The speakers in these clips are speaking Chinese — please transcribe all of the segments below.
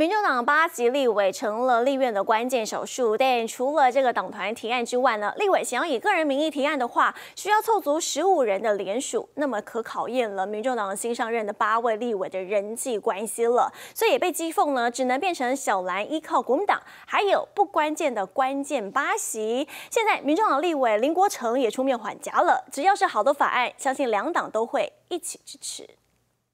民众党八席立委成了立院的关键手术，但除了这个党团提案之外呢，立委想要以个人名义提案的话，需要凑足十五人的联署，那么可考验了民众党新上任的八位立委的人际关系了。所以也被讥讽呢，只能变成小蓝依靠国民党，还有不关键的关键八席。现在，民众党立委林国成也出面缓颊了，只要是好的法案，相信两党都会一起支持。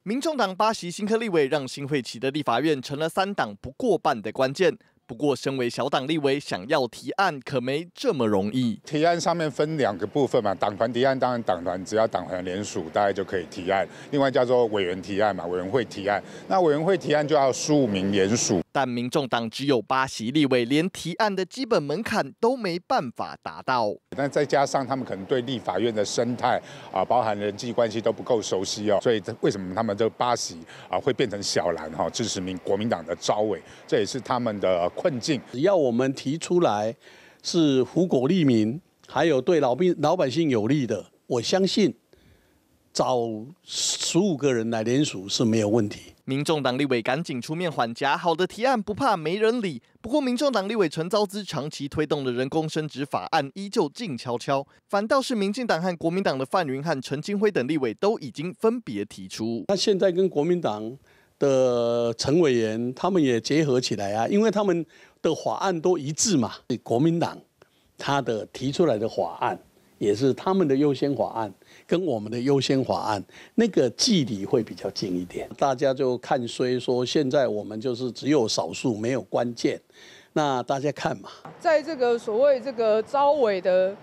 民众党八席新科立委让新会期的立法院成了三党不过半的关键。不过，身为小党立委，想要提案可没这么容易。提案上面分两个部分嘛，党团提案当然党团只要党团联署，大概就可以提案。另外叫做委员提案嘛，委员会提案，那委员会提案就要十五名联署。但民众党只有八席立委，连提案的基本门槛都没办法达到。但再加上他们可能对立法院的生态啊，包含人际关系都不够熟悉哦，所以为什么他们这八席啊会变成小蓝哈支持民国民党的招委？这也是他们的困境。只要我们提出来是福国利民，还有对老兵老百姓有利的，我相信找。十五个人来联署是没有问题。民众党立委赶紧出面缓颊，好的提案不怕没人理。不过，民众党立委陈昭资长期推动的人工生殖法案依旧静悄悄，反倒是民进党和国民党的范云汉、陈金辉等立委都已经分别提出。那现在跟国民党的陈委员他们也结合起来啊，因为他们的法案都一致嘛。国民党他的提出来的法案。也是他们的优先法案，跟我们的优先法案那个距离会比较近一点，大家就看。虽说现在我们就是只有少数，没有关键，那大家看嘛。在这个所谓这个招委的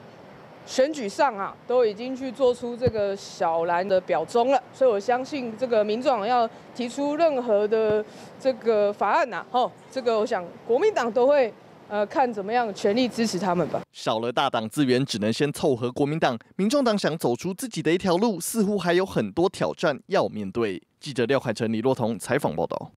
选举上啊，都已经去做出这个小蓝的表忠了，所以我相信这个民众要提出任何的这个法案呐，哦，这个我想国民党都会。呃，看怎么样，全力支持他们吧。少了大党资源，只能先凑合国民党。民众党想走出自己的一条路，似乎还有很多挑战要面对。记者廖海成、李若彤采访报道。